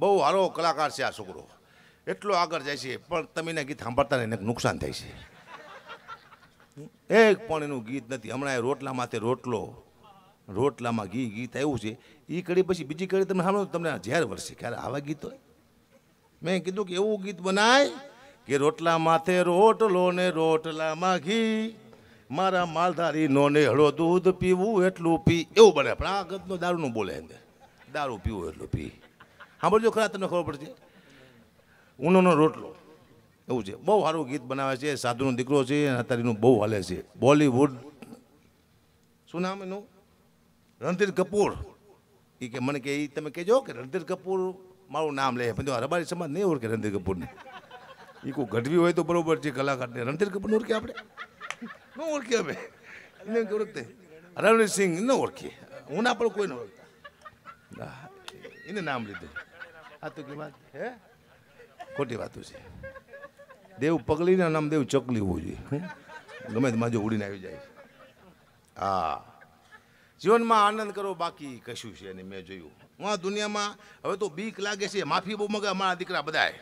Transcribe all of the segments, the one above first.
બહુ સારો કલાકાર છે આ છોકરો એટલો આગળ જાય છે પણ તમે એના ગીત સાંભળતા એને નુકસાન થાય છે એક પણ એનું ગીત નથી હમણાં એ રોટલામાં રોટલો રોટલામાં ઘી ગીત આવ્યું છે એ કડી પછી બીજી કડી તમે સાંભળો તમને ઝેર વરસે ક્યારે આવા ગીતો મેં કીધું કે એવું ગીત બનાય કે રોટલા માથે રોટલો ને રોટલામાં ઘી મારા માલધારી નો ને હળો દૂધ પીવું એટલું પી એવું બને પણ આ ગતનો દારૂનું બોલે અંદર દારૂ પીવું એટલું પી સાંભળજો ખરા તમને ખબર પડશે ઊનોનો રોટલો એવું છે બહુ સારું ગીત બનાવે છે સાધુનો દીકરો છે અને અત્યારેનું બહુ હાલે છે બોલીવુડ શું નામ એનું રણધીર કપૂર એ કે મને કે એ તમે કહેજો કે રણધીર કપૂર મારું નામ લે પણ રબારી સમાજ નહીં ઓળખે રણધીર કપૂરને એ કોઈ ગઢવી હોય તો બરોબર છે કલાકારને રણધીર કપૂર ઓળખીએ આપણે ન ઓળખીએ અમે એને ઓળખતે રણવીર સિંહ ન ઓળખીએ હું ના પણ કોઈ ન ઓળખતા એને નામ લીધું આ તો કેવા હે ખોટી વાતું છે દેવ પગલીને નામ દેવ ચકલી હોવું જોઈએ ગમે તે માજો ઉડીને આવી જાય હા જીવનમાં આનંદ કરો બાકી કશું છે નહીં મેં જોયું હું આ દુનિયામાં હવે તો બીક લાગે છે માફી બહુ મગે અમારા દીકરા બધાએ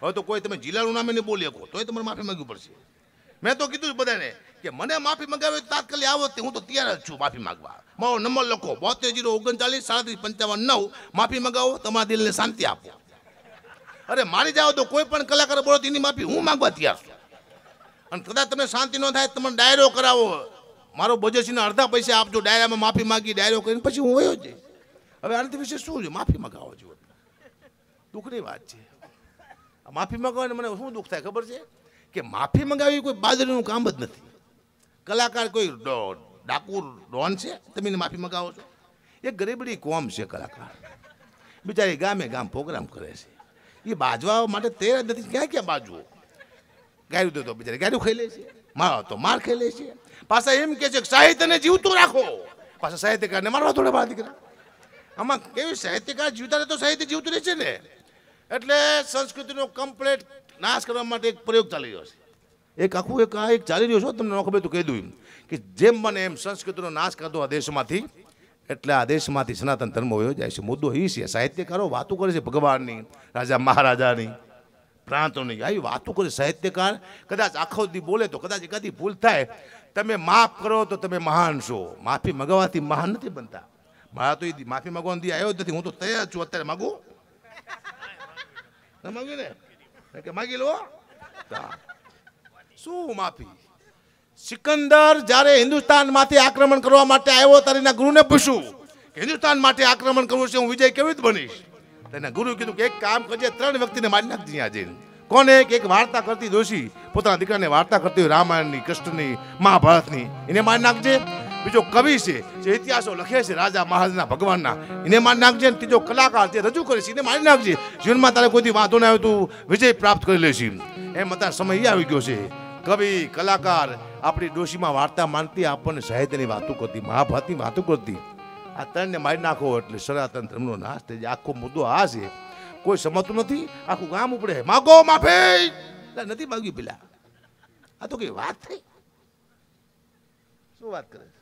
હવે તો કોઈ તમે જિલ્લાનું નામે નહીં બોલી શકો તોય તમારે માફી માંગવી પડશે મેં તો કીધું બધાને કે મને માફી મંગાવી તાત્કાલિક આવો તે હું તો તૈયાર જ છું માફી માંગવા મારો નંબર લખો બોતેર જીરો ઓગણચાલીસ સાડત્રીસ પંચાવન નવ માફી મંગાવો તમારા દિલને શાંતિ આપો અરે મારી જાઓ તો કોઈ પણ કલાકાર બોલો તેની માફી હું માંગવા તૈયાર છું અને કદાચ તમને શાંતિ ન થાય તમને ડાયરો કરાવો મારો બજેસીના અડધા પૈસા આપજો ડાયરામાં માફી માગી ડાયરો કરીને પછી હું વયો જઈ હવે આનાથી વિશે શું છે માફી મગાવો જોઈએ દુઃખની વાત છે માફી મગાવે મને શું દુઃખ થાય ખબર છે કે માફી મંગાવી કોઈ બાદરીનું કામ જ નથી કલાકાર કોઈ ડાકુર ડોન છે તમે માફી મંગાવો છો એ ગરીબડી કોમ છે કલાકાર બિચારી ગામે ગામ પ્રોગ્રામ કરે છે એ બાજવા માટે તૈયાર નથી ક્યાં ક્યાં બાજવો ગાયું દેતો બિચારી ગાયું ખાઈ લે છે મારો તો માર ખાઈ લે છે પાછા એમ કે છે સાહિત્યને જીવતું રાખો પાછા સાહિત્યકારને મારવા થોડા બાર દીકરા આમાં કેવી સાહિત્યકાર જીવતા તો સાહિત્ય જીવતું રહે છે ને એટલે સંસ્કૃતિનો કમ્પ્લેટ નાશ કરવા માટે એક પ્રયોગ ચાલી રહ્યો છે એક આખું એક આ એક ચાલી રહ્યો છો તમને ન ખબર તો કહી દઉં કે જેમ બને એમ સંસ્કૃતિનો નાશ કરતો આ દેશમાંથી એટલે આ દેશમાંથી સનાતન ધર્મ વયો જાય છે મુદ્દો એ છે સાહિત્યકારો વાતો કરે છે ભગવાનની રાજા મહારાજાની પ્રાંતોની આવી વાતો કરે સાહિત્યકાર કદાચ આખો દી બોલે તો કદાચ એકાદી ભૂલ થાય તમે માફ કરો તો તમે મહાન છો માફી મગાવવાથી મહાન નથી બનતા મારા તો એ માફી મગવાનો દી આવ્યો નથી હું તો તૈયાર છું અત્યારે માગું ના માગ્યું ને કે માગી લો શું માફી સિકંદર જ્યારે હિન્દુસ્તાનમાંથી આક્રમણ કરવા માટે આવ્યો ત્યારે એના ગુરુને પૂછ્યું કે હિન્દુસ્તાન માટે આક્રમણ કરવું છે હું વિજય કેવી રીતે બનીશ તેના ગુરુ કીધું કે એક કામ કરજે ત્રણ વ્યક્તિને મારી નાખજે આજે કોને એક એક વાર્તા કરતી જોશી પોતાના દીકરાને વાર્તા કરતી હોય રામાયણની કૃષ્ણની મહાભારતની એને મારી નાખજે બીજો કવિ છે જે ઇતિહાસો લખે છે રાજા મહારાજના ભગવાનના એને મારી નાખજે ને ત્રીજો કલાકાર જે રજૂ કરે છે એને મારી નાખજે જીવનમાં તારે કોઈથી વાંધો ના આવ્યો તું વિજય પ્રાપ્ત કરી લે છે એમ અત્યારે સમય આવી ગયો છે કવિ કલાકાર આપણી ડોશીમાં વાર્તા માનતી આપણને સાહિત્યની વાતો કરતી મહાભારતની વાતો કરતી આ ત્રણને મારી નાખો એટલે સનાતન ધર્મનો નાશ થઈ જાય આખો મુદ્દો આ છે કોઈ સમજતું નથી આખું ગામ ઉપડે માગો માફી નથી માગ્યું પેલા આ તો કઈ વાત થઈ શું વાત કરે છે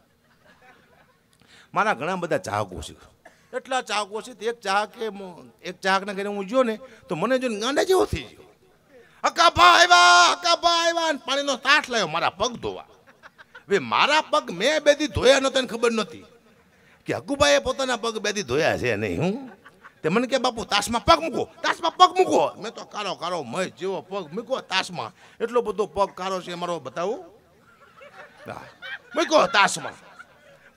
મારા ઘણા બધા ચાહકો છે એટલા ચાહકો છે એક ચાહકે એક ચાહકના ઘરે હું ગયો ને તો મને જો ગાંડા જેવો થઈ ગયો હકાભા આવ્યા હકાભા આવ્યા પાણીનો તાઠ લાવ્યો મારા પગ ધોવા હવે મારા પગ મેં બેદી ધોયા નહોતા ને ખબર નહોતી કે હકુભાઈએ પોતાના પગ બેદી ધોયા છે નહીં હું તે મને કે બાપુ તાસમાં પગ મૂકો તાસમાં પગ મૂકો મેં તો કારો કારો મય જેવો પગ મૂકો તાસમાં એટલો બધો પગ કારો છે મારો બતાવું મૂકો તાસમાં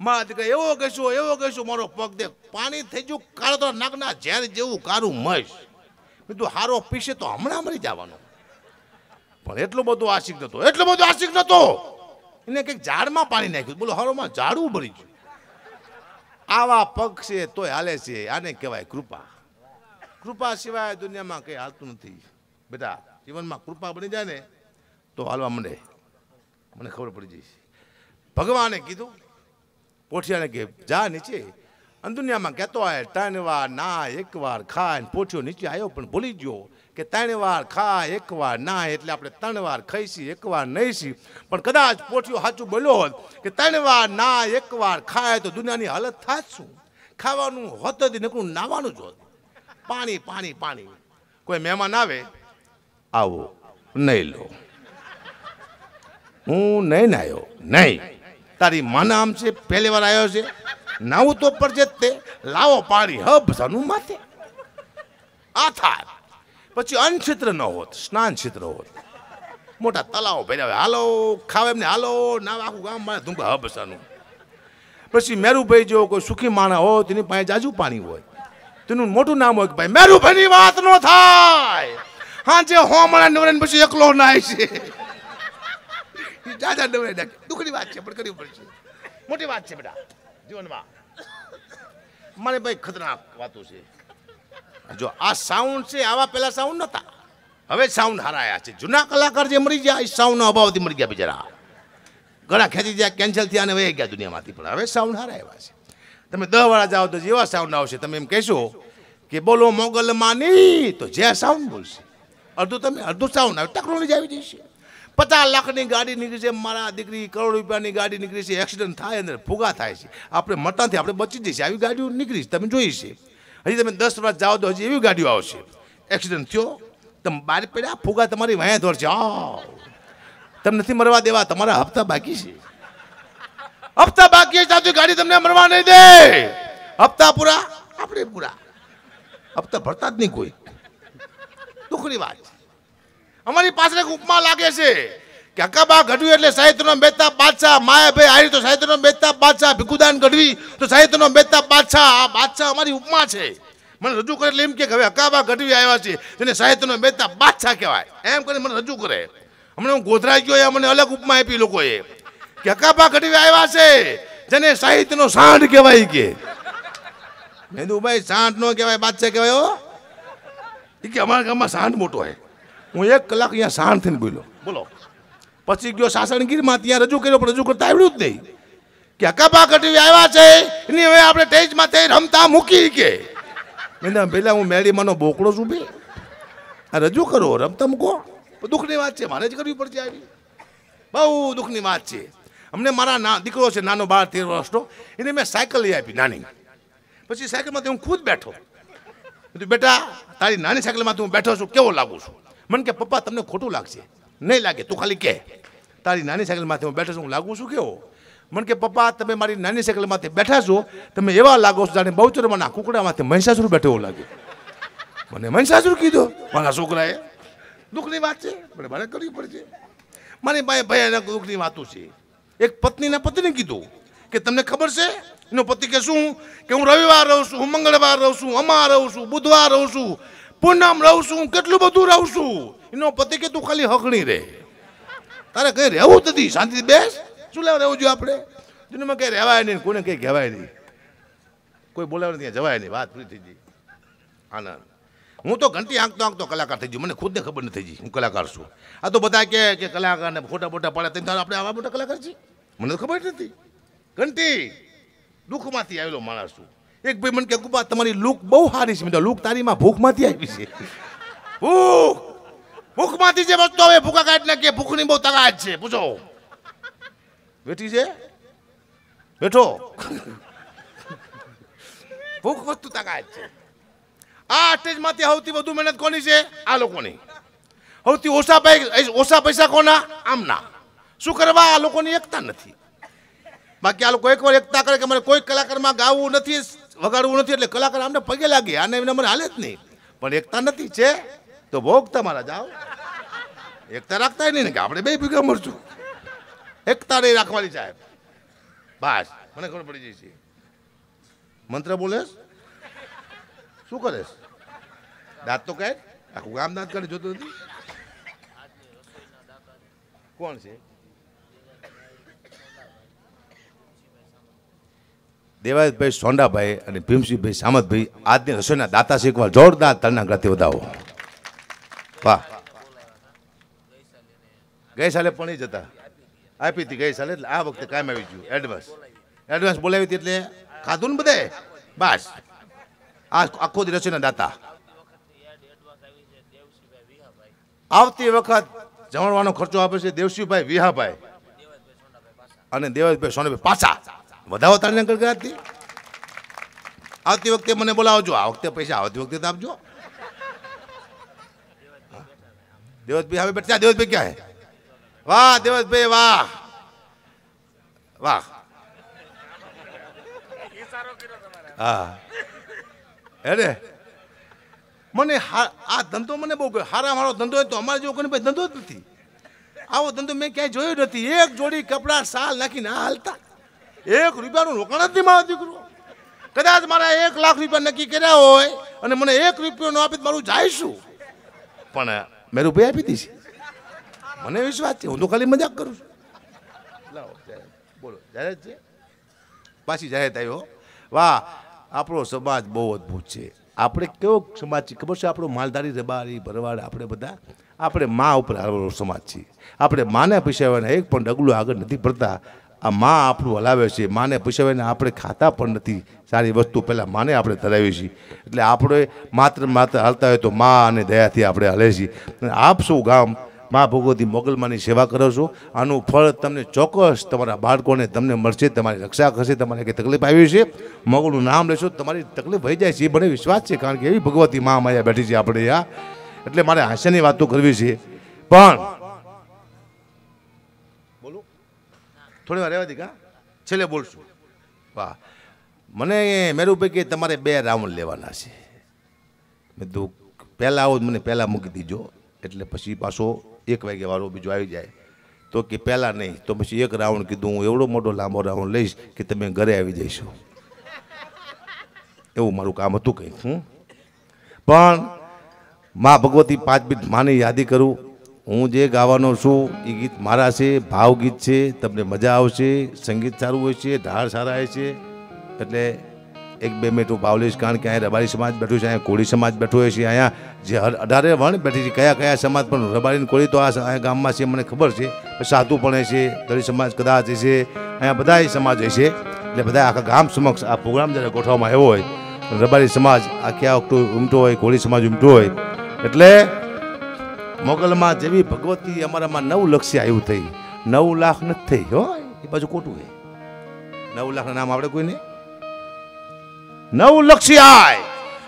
મારા દીકરા એવો કહીશું એવો કહેશું મારો પગ દે પાણી થઈ ગયું કાળો તો નાકના ઝેર જેવું કારું મશ તું હારો પીશે તો હમણાં મરી જવાનું પણ એટલો બધો આશિક નતો એટલો બધો આશિક નતો એને કંઈક ઝાડમાં પાણી નાખ્યું બોલો હારોમાં ઝાડું ભરી ગયું આવા પગ છે તોય હાલે છે આને કહેવાય કૃપા કૃપા સિવાય દુનિયામાં કંઈ હાલતું નથી બેટા જીવનમાં કૃપા બની જાય ને તો હાલવા માંડે મને ખબર પડી જઈશ ભગવાને કીધું પોઠિયાને કે જા નીચે અને દુનિયામાં કહેતો આય ત્રણ વાર ના એક વાર ખાય પોઠિયો નીચે આવ્યો પણ ભૂલી ગયો કે ત્રણ વાર ખા એક વાર ના એટલે આપણે ત્રણ વાર ખાઈશી એક વાર નહીશી પણ કદાચ પોઠિયો સાચું બોલ્યો હોત કે ત્રણ વાર ના એક વાર ખાય તો દુનિયાની હાલત થાય શું ખાવાનું હોત જ નીકળું નાવાનું જ હોત પાણી પાણી પાણી કોઈ મહેમાન આવે આવો નહીં લો હું નહીં નાયો નહીં તારી માના આમ છે પહેલી વાર આવ્યો છે નાવું તો પર જ તે લાવો પાણી હબ ધનુ માથે આ થાર પછી અનછિત્ર ન હોત સ્નાન ક્ષેત્ર હોત મોટા તલાવો ભર્યા હાલો ખાવ એમને હાલો ના આખું ગામ મારે ધૂમ હબસાનું પછી મેરુભાઈ જો કોઈ સુખી માણા હોય તેની પાસે જાજુ પાણી હોય તેનું મોટું નામ હોય કે ભાઈ મેરુભાઈની વાત નો થાય હા જે હોમણા નવરણ પછી એકલો નાય છે જાજા ડબરાઈ નાખે દુઃખની વાત છે પણ કરવી પડશે મોટી વાત છે બેટા જીવનમાં મને ભાઈ ખતરનાક વાતો છે જો આ સાઉન્ડ છે આવા પહેલા સાઉન્ડ નહોતા હવે સાઉન્ડ હારાયા છે જૂના કલાકાર જે મરી ગયા એ સાઉન્ડના અભાવથી મરી ગયા બિચારા ઘણા ખેંચી ગયા કેન્સલ થયા અને વહી ગયા દુનિયામાંથી પણ હવે સાઉન્ડ હારા છે તમે દહ વાળા જાઓ તો જેવા સાઉન્ડ આવશે તમે એમ કહેશો કે બોલો મોગલ માની તો જે સાઉન્ડ બોલશે અડધું તમે અડધું સાઉન્ડ આવે ટેકનોલોજી આવી જશે પચાસ લાખની ગાડી નીકળી છે મારા દીકરી કરોડ રૂપિયાની ગાડી નીકળી છે એક્સિડન્ટ થાય અને ફુગા થાય છે આપણે મટાથી આપણે બચી જઈશું આવી ગાડીઓ નીકળી તમે જોઈ છે હજી તમે દસ વર્ષ જાઓ તો હજી એવી ગાડીઓ આવશે એક્સિડન્ટ થયો તમે બહાર પડ્યા ફુગા તમારી વાયા ધોર છે તમે નથી મરવા દેવા તમારા હપ્તા બાકી છે હપ્તા બાકી છે ગાડી તમને મરવા નહીં દે હપ્તા પૂરા આપણે પૂરા હપ્તા ભરતા જ નહીં કોઈ દુઃખની વાત છે અમારી પાસે ઉપમા લાગે છે કે હકાબા ગઢવી એટલે સાહિત્યનો મહેતાબ બાદશાહ માયાભાઈ હારી તો સાહિત્યનો મહેતાબ બાદશાહ ભીખુદાન ગઢવી તો સાહિત્યનો મહેતાબ બાદશાહ આ બાદશાહ અમારી ઉપમા છે મને રજૂ કરે એટલે એમ કે હવે હકાબા ગઢવી આવ્યા છે તેને સાહિત્યનો મહેતાબ બાદશાહ કહેવાય એમ કરીને મને રજૂ કરે હમણાં હું ગોધરાઈ ગયો અમને અલગ ઉપમા આપી લોકોએ કે હકાબા ગઢવી આવ્યા છે જેને સાહિત્યનો સાંઠ કહેવાય કે મેં ભાઈ સાંઢ નો કહેવાય બાદશાહ કહેવાય એ કે અમારા ગામમાં સાંઠ મોટો હોય હું એક કલાક અહીંયા શાંત થઈને બોલ્યો બોલો પછી ગયો સાસણગીરમાં ત્યાં રજૂ કર્યો પણ રજૂ કરતા આવડ્યું જ નહીં કે અકાબા કટવી આવ્યા છે એની હવે આપણે ટેજમાં તે રમતા મૂકી કે મેં પહેલાં હું મેળીમાંનો બોકડો છું બે આ રજૂ કરો રમતા મૂકો દુઃખની વાત છે મારે જ કરવી પડશે આવી બહુ દુઃખની વાત છે અમને મારા ના દીકરો છે નાનો બાર તેર વર્ષનો એને મેં સાયકલ લઈ આપી નાની પછી સાયકલમાંથી હું ખુદ બેઠો બેટા તારી નાની સાયકલમાંથી હું બેઠો છું કેવો લાગુ છું મને કે પપ્પા તમને ખોટું લાગશે નહીં લાગે તું ખાલી કહે તારી નાની સાયકલમાંથી હું બેઠો છું હું લાગુ છું કેવો મને કે પપ્પા તમે મારી નાની સાયકલમાંથી બેઠા છો તમે એવા લાગો છો જાણે બહુચરમાંના કુકડામાંથી મહિષાસુર બેઠો એવું લાગે મને મહિષાસુર કીધો મારા છોકરાએ દુઃખની વાત છે પણ મારે કરવી પડશે મારી ભાઈ ભયાનક દુઃખની વાતો છે એક પત્નીના પત્ની કીધું કે તમને ખબર છે એનો પતિ કે શું કે હું રવિવાર રહું છું હું મંગળવાર રહું છું અમાર રહું છું બુધવાર રહું છું પૂનમ રહું છું કેટલું બધું રહું છું એનો પતિ કે તું ખાલી હકણી રે તારે કઈ રહેવું નથી શાંતિથી બેસ શું લેવા રહેવું જોઈએ આપણે મેં કઈ રહેવાય નહીં કોને કઈ કહેવાય નહીં કોઈ બોલાવે ત્યાં જવાય નહીં વાત પૂરી થઈ ગઈ આનંદ હું તો ઘંટી આંકતો આંકતો કલાકાર થઈ ગયો મને ખુદને ખબર નથી થઈ હું કલાકાર છું આ તો બધા કહે કે કલાકારને ફોટા ફોટા પાડે તેમ આપણે આવા મોટા કલાકાર છીએ મને તો ખબર નથી ઘંટી દુઃખમાંથી આવેલો માણસ છું એક ભાઈ મને કે ગુબા તમારી લુક બહુ સારી છે મેં લૂક તારીમાં ભૂખમાંથી આવી છે ભૂખ ભૂખમાંથી જે વસ્તુ આવે ભૂખા કાઢને કે ભૂખની બહુ તાકાત છે પૂછો બેઠી છે બેઠો ભૂખ વસ્તુ તાકાત છે આ સ્ટેજમાંથી સૌથી વધુ મહેનત કોની છે આ લોકોની સૌથી ઓછા ઓછા પૈસા કોના આમના શું કરવા આ લોકોની એકતા નથી બાકી આ લોકો એકવાર એકતા કરે કે મને કોઈ કલાકારમાં ગાવું નથી વગાડવું નથી એટલે કલાકાર આમને પગે લાગે આને એમને મને હાલે જ નહીં પણ એકતા નથી છે તો ભોગ તમારા જાઓ એકતા રાખતા નહીં ને કે આપણે બે ભેગા મરશું એકતા નહીં રાખવાની સાહેબ બસ મને ખબર પડી જાય છે મંત્ર બોલેશ શું કરે દાંત તો કહે આખું ગામ દાંત કાઢી જોતું નથી કોણ છે દેવાયતભાઈ સોંડાભાઈ અને ભીમસિંહભાઈ સામતભાઈ આજની રસોઈના દાતા શીખવા જોરદાર તલના ગ્રંથિ વધાવો વાહ ગઈ સાલે પણ જ હતા આપી હતી ગઈ સાલે એટલે આ વખતે કાયમ આવી ગયું એડવાન્સ એડવાન્સ બોલાવી હતી એટલે ખાધું ને બધે બસ આ આખો દી રસોઈના દાતા આવતી વખત જમણવાનો ખર્ચો આપે છે દેવસિંહભાઈ વિહાભાઈ અને દેવાજભાઈ સોનભાઈ પાછા વધાવો તારીને ગળગડાટથી આવતી વખતે મને બોલાવજો આ વખતે પૈસા આવતી વખતે તો આપજો દેવતભાઈ હવે બેઠા દેવતભાઈ ક્યાં હે વાહ દેવતભાઈ વાહ વાહ હા હે ને મને આ ધંધો મને બહુ ગયો હારા મારો ધંધો હોય તો અમારે જેવો કોઈ ભાઈ ધંધો જ નથી આવો ધંધો મેં ક્યાંય જોયો નથી એક જોડી કપડાં સાલ નાખીને હાલતા એક રૂપિયાનું રોકાણ જ નહીં મારો દીકરો કદાચ મારા એક લાખ રૂપિયા નક્કી કર્યા હોય અને મને એક રૂપિયો ન આપી મારું જાઈશું પણ મેં રૂપિયા આપી દીધી મને વિશ્વાસ છે હું તો ખાલી મજાક કરું છું બોલો જાહેર પાછી જાહેર આવ્યો વાહ આપણો સમાજ બહુ અદ્ભુત છે આપણે કેવો સમાજ છે ખબર છે આપણો માલધારી રબારી ભરવાડ આપણે બધા આપણે મા ઉપર આવેલો સમાજ છીએ આપણે માને પૈસાવાના એક પણ ડગલું આગળ નથી ભરતા આ મા આપણું હલાવે છે માને પૂછાવીને આપણે ખાતા પણ નથી સારી વસ્તુ પહેલાં માને આપણે ધરાવીએ છીએ એટલે આપણે માત્ર માત્ર હાલતા હોય તો મા અને દયાથી આપણે હલે છીએ આપ શું ગામ મા ભગવતી મોગલમાની સેવા કરો છો આનું ફળ તમને ચોક્કસ તમારા બાળકોને તમને મળશે તમારી રક્ષા કરશે તમારે કંઈ તકલીફ આવી છે મોગલનું નામ લેશો તમારી તકલીફ થઈ જાય છે એ મને વિશ્વાસ છે કારણ કે એવી ભગવતી મા માયા બેઠી છે આપણે આ એટલે મારે હાસ્યની વાતો કરવી છે પણ બોલો થોડી વાર રહેવાથી દીધા છેલ્લે બોલશું વાહ મને મેરુભાઈ કે તમારે બે રાઉન્ડ લેવાના છે મેં કીધું પહેલાં આવો મને પહેલાં મૂકી દીજો એટલે પછી પાછો એક વાગ્યા વાળો બીજો આવી જાય તો કે પહેલાં નહીં તો પછી એક રાઉન્ડ કીધું હું એવડો મોટો લાંબો રાઉન્ડ લઈશ કે તમે ઘરે આવી જઈશું એવું મારું કામ હતું કંઈક હું પણ મા ભગવતી પાંચ મિનિટ માની યાદી કરું હું જે ગાવાનો છું એ ગીત મારા છે ભાવગીત છે તમને મજા આવશે સંગીત સારું હોય છે ઢાળ સારા હોય છે એટલે એક બે મિનિટ હું ભાવલીશ કારણ કે અહીંયા રબારી સમાજ બેઠો છે અહીંયા કોળી સમાજ બેઠો છે અહીંયા જે અઢારે વણ બેઠી છે કયા કયા સમાજ પણ રબારી કોળી તો આ ગામમાં છે મને ખબર છે સાધુ પણ છે દલિત સમાજ કદાચ છે અહીંયા બધા સમાજ હશે એટલે બધા આખા ગામ સમક્ષ આ પ્રોગ્રામ જ્યારે ગોઠવવામાં આવ્યો હોય રબારી સમાજ આખી આ ઉમટો હોય કોળી સમાજ ઉમટો હોય એટલે મોગલમાં જેવી ભગવતી અમારામાં નવ લક્ષ્ય આવ્યું થઈ નવ લાખ નથી થઈ હો એ બાજુ ખોટું છે નવ લાખ નામ આપણે કોઈને નવ આય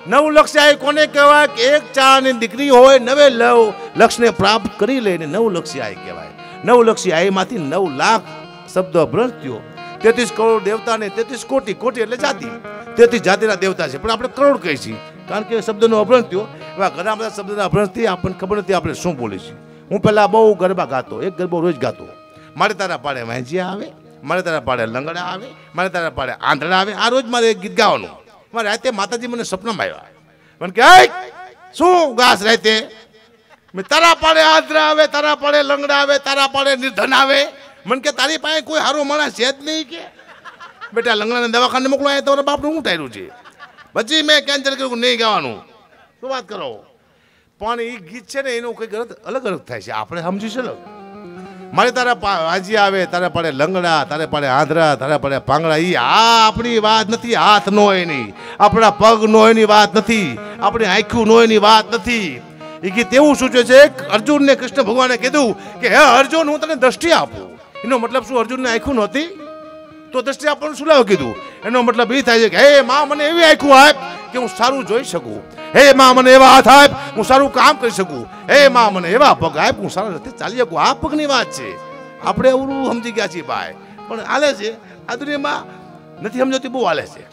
નવ આય કોને કહેવાય કે એક ચાની દીકરી હોય નવે લવ લક્ષ્યને પ્રાપ્ત કરી લઈને નવ આય કહેવાય નવ લક્ષ્યાયમાંથી નવ લાખ શબ્દ ભ્રંશ થયો તેત્રીસ કરોડ દેવતા ને તેત્રીસ કોટી કોટી એટલે જાતિ તેત્રીસ જાતિના દેવતા છે પણ આપણે કરોડ કહીએ છીએ કારણ કે શબ્દનો અભ્રંશ થયો એવા ઘણા બધા શબ્દના અભ્યાસથી આપણને ખબર નથી આપણે શું બોલી હું પહેલાં બહુ ગરબા ગાતો એક ગરબો રોજ ગાતો મારે તારા પાડે વાંજિયા આવે મારે તારા પાડે લંગડા આવે મારે તારા પાડે આંધળા આવે આ રોજ મારે ગીત ગાવાનું મારે રાતે માતાજી મને સપનામાં આવ્યા મને કે શું ઘાસ રાતે મેં તારા પાડે આંધળા આવે તારા પાડે લંગડા આવે તારા પાડે નિર્ધન આવે મને કે તારી પાસે કોઈ સારું માણસ છે જ નહીં કે બેટા લંગડાને દવાખાને મોકલો આવ્યા તમારા બાપનું શું ટાયરું છે પછી મેં કેન્સલ કર્યું નહીં ગાવાનું શું વાત કરો પણ એ ગીત છે ને એનું કંઈક અલગ અલગ થાય છે આપણે સમજીશ અલગ મારે તારા વાજી આવે તારે પડે લંગડા તારે પડે આંધ્રા તારે પડે ભાંગડા એ આ આપણી વાત નથી હાથ નો એની આપણા પગ નો એની વાત નથી આપણી આંખું નો એની વાત નથી એ ગીત એવું સૂચવે છે અર્જુનને કૃષ્ણ ભગવાને કીધું કે હે અર્જુન હું તને દ્રષ્ટિ આપું એનો મતલબ શું અર્જુનને આંખું નહોતી તો દ્રષ્ટિ આપવાનું શું લાવ કીધું એનો મતલબ એ થાય છે કે હે માં મને એવી આંખું આપ કે હું સારું જોઈ શકું હે માં મને એવા હાથ આપ હું સારું કામ કરી શકું હે માં મને એવા પગ આપ હું સારા રસ્તે ચાલી શકું આ પગની વાત છે આપણે અવરું સમજી ગયા છીએ ભાઈ પણ આલે છે આ દુનિયામાં નથી સમજાતી બહુ આલે છે